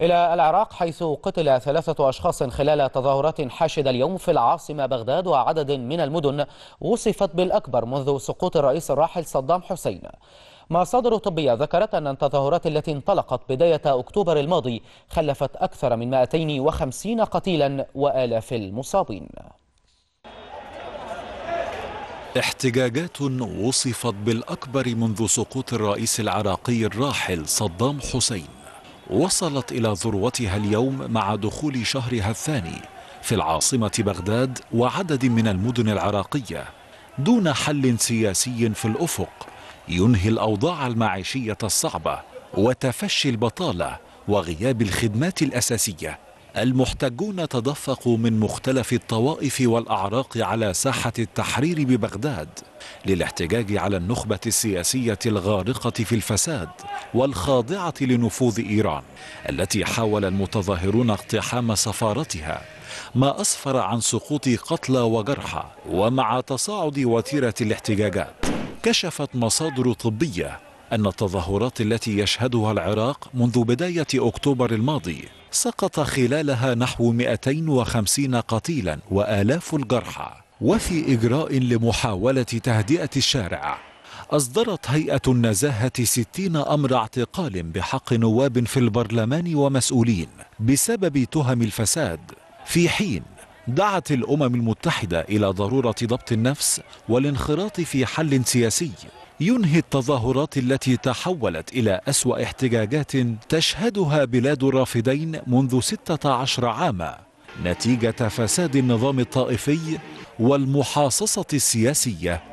إلى العراق حيث قتل ثلاثة أشخاص خلال تظاهرات حاشدة اليوم في العاصمة بغداد وعدد من المدن وصفت بالأكبر منذ سقوط الرئيس الراحل صدام حسين مصادر طبية ذكرت أن التظاهرات التي انطلقت بداية أكتوبر الماضي خلفت أكثر من 250 قتيلا وآلاف المصابين احتجاجات وصفت بالأكبر منذ سقوط الرئيس العراقي الراحل صدام حسين وصلت إلى ذروتها اليوم مع دخول شهرها الثاني في العاصمة بغداد وعدد من المدن العراقية دون حل سياسي في الأفق ينهي الأوضاع المعيشية الصعبة وتفشي البطالة وغياب الخدمات الأساسية المحتجون تدفقوا من مختلف الطوائف والأعراق على ساحة التحرير ببغداد للاحتجاج على النخبة السياسية الغارقة في الفساد والخاضعة لنفوذ إيران التي حاول المتظاهرون اقتحام سفارتها ما أسفر عن سقوط قتلى وجرحى ومع تصاعد وتيرة الاحتجاجات كشفت مصادر طبية أن التظاهرات التي يشهدها العراق منذ بداية أكتوبر الماضي سقط خلالها نحو 250 قتيلا وآلاف الجرحى وفي إجراء لمحاولة تهدئة الشارع أصدرت هيئة النزاهة ستين أمر اعتقال بحق نواب في البرلمان ومسؤولين بسبب تهم الفساد في حين دعت الأمم المتحدة إلى ضرورة ضبط النفس والانخراط في حل سياسي ينهي التظاهرات التي تحولت إلى أسوأ احتجاجات تشهدها بلاد الرافدين منذ 16 عاما نتيجة فساد النظام الطائفي والمحاصصة السياسية